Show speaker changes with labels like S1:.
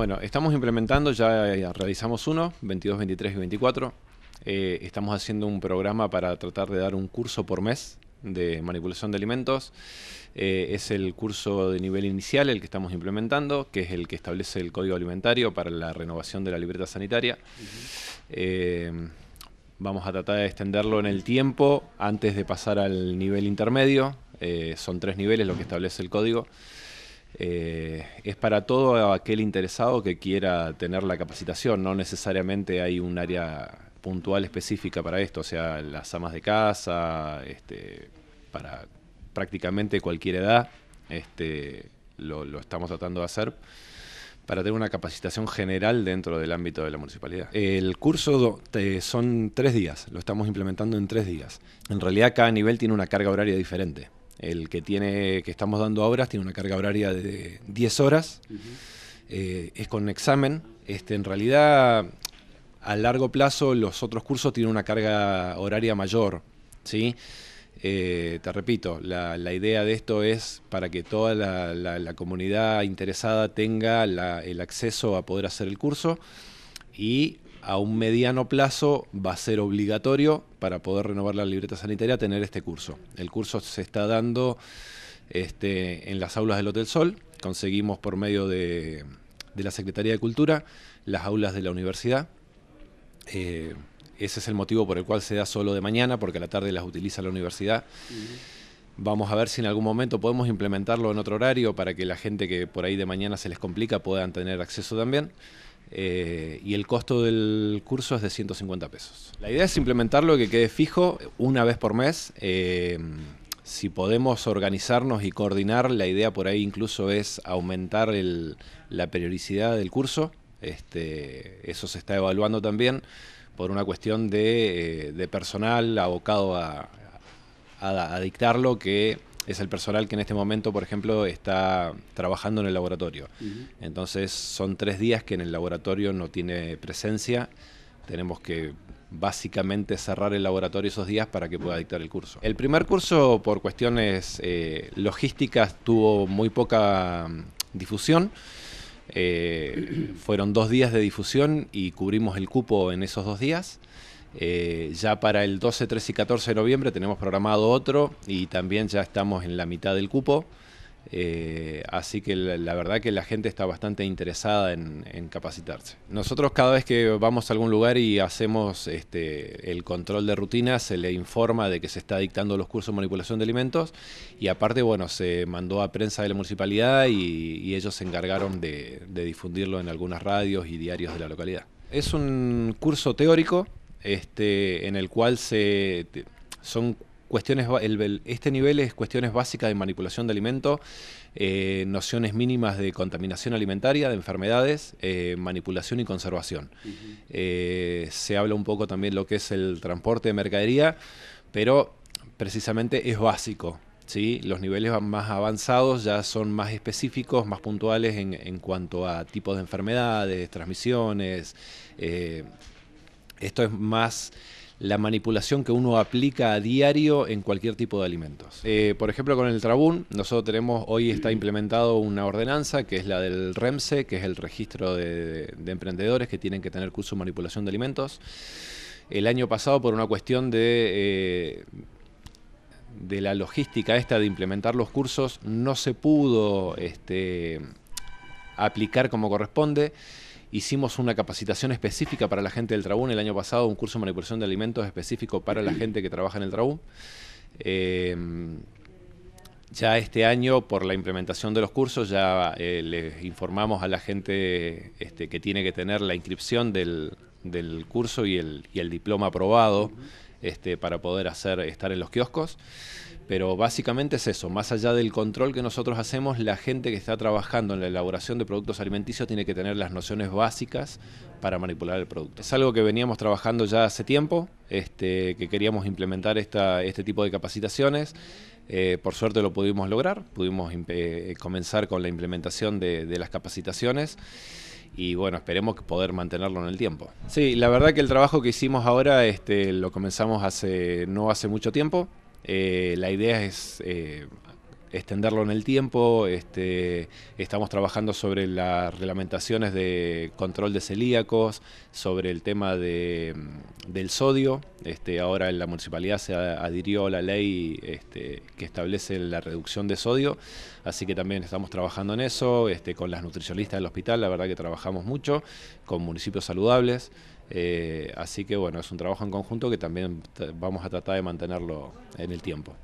S1: Bueno, estamos implementando, ya eh, realizamos uno, 22, 23 y 24. Eh, estamos haciendo un programa para tratar de dar un curso por mes de manipulación de alimentos. Eh, es el curso de nivel inicial el que estamos implementando, que es el que establece el código alimentario para la renovación de la libreta sanitaria. vamos a tratar de extenderlo en el tiempo antes de pasar al nivel intermedio. son tres niveles lo que establece el código. Eh, es para todo aquel interesado que quiera tener la capacitación, no necesariamente hay un área puntual específica para esto, o sea, las amas de casa, este, para prácticamente cualquier edad, este, lo, lo estamos tratando de hacer para tener una capacitación general dentro del ámbito de la municipalidad. El curso son tres días, lo estamos implementando en tres días. En realidad cada nivel tiene una carga horaria diferente. El que tiene que estamos dando ahora tiene una carga horaria de 10 horas. Eh, es con examen. Este, en realidad, a largo plazo, los otros cursos tienen una carga horaria mayor. ¿sí? Eh, te repito, la, idea de esto es para que toda la, la comunidad interesada tenga el acceso a poder hacer el curso y a un mediano plazo va a ser obligatorio para poder renovar la libreta sanitaria tener este curso. El curso se está dando este, en las aulas del Hotel Sol, conseguimos por medio de, la Secretaría de Cultura las aulas de la universidad. Eh, ese es el motivo por el cual se da solo de mañana, porque a la tarde las utiliza la universidad. Vamos a ver si en algún momento podemos implementarlo en otro horario para que la gente que por ahí de mañana se les complica puedan tener acceso también. Eh, y el costo del curso es de 150 pesos. La idea es implementarlo que quede fijo una vez por mes. Eh, si podemos organizarnos y coordinar, la idea por ahí incluso es aumentar la periodicidad del curso. Este, eso se está evaluando también por una cuestión de, eh, personal abocado a, a dictarlo que es el personal que en este momento, por ejemplo, está trabajando en el laboratorio. Entonces son tres días que en el laboratorio no tiene presencia. Tenemos que básicamente cerrar el laboratorio esos días para que pueda dictar el curso. El primer curso, por cuestiones eh, logísticas, tuvo muy poca mm, difusión. Eh, fueron dos días de difusión y cubrimos el cupo en esos dos días. Eh, ya para el 12, 13 y 14 de noviembre tenemos programado otro y también ya estamos en la mitad del cupo. Eh, así que la, verdad que la gente está bastante interesada en, capacitarse. Nosotros cada vez que vamos a algún lugar y hacemos este, el control de rutina, se le informa de que se está dictando los cursos de manipulación de alimentos y aparte, bueno, se mandó a prensa de la municipalidad y, ellos se encargaron de difundirlo en algunas radios y diarios de la localidad. Es un curso teórico este, en el cual se son cuestiones, este nivel es cuestiones básicas de manipulación de alimento eh, nociones mínimas de contaminación alimentaria, de enfermedades, eh, manipulación y conservación. Eh, se habla un poco también lo que es el transporte de mercadería, pero precisamente es básico. ¿sí? Los niveles más avanzados ya son más específicos, más puntuales en, en cuanto a tipos de enfermedades, transmisiones esto es más la manipulación que uno aplica a diario en cualquier tipo de alimentos. Eh, por ejemplo, con el trabún, nosotros tenemos, hoy está mm. implementado una ordenanza que es la del REMSE, que es el registro de, emprendedores que tienen que tener curso de manipulación de alimentos. El año pasado, por una cuestión de... Eh, de la logística esta de implementar los cursos no se pudo este, aplicar como corresponde. Hicimos una capacitación específica para la gente del Trabún el año pasado, un curso de manipulación de alimentos específico para la gente que trabaja en el Trabún. Em, ya este año, por la implementación de los cursos, ya eh, les informamos a la gente este, que tiene que tener la inscripción del, curso y el, diploma aprobado. Este, para poder hacer, estar en los kioscos. Pero básicamente es eso, más allá del control que nosotros hacemos, la gente que está trabajando en la elaboración de productos alimenticios tiene que tener las nociones básicas para manipular el producto. Es algo que veníamos trabajando ya hace tiempo, este, que queríamos implementar esta, este tipo de capacitaciones. Eh, por suerte lo pudimos lograr, pudimos eh, comenzar con la implementación de, de las capacitaciones y bueno, esperemos poder mantenerlo en el tiempo. Sí, la verdad que el trabajo que hicimos ahora este, lo comenzamos hace no hace mucho tiempo. Eh, la idea es eh, extenderlo en el tiempo. Este, estamos trabajando sobre las reglamentaciones de control de celíacos, sobre el tema de, mm, del sodio. Este, ahora la municipalidad se adhirió a la ley este, que establece la reducción de sodio, así que también estamos trabajando en eso, este, con las nutricionistas del hospital, la verdad que trabajamos mucho, con municipios saludables. Eh, así que bueno, es un trabajo en conjunto que también vamos a tratar de mantenerlo en el tiempo.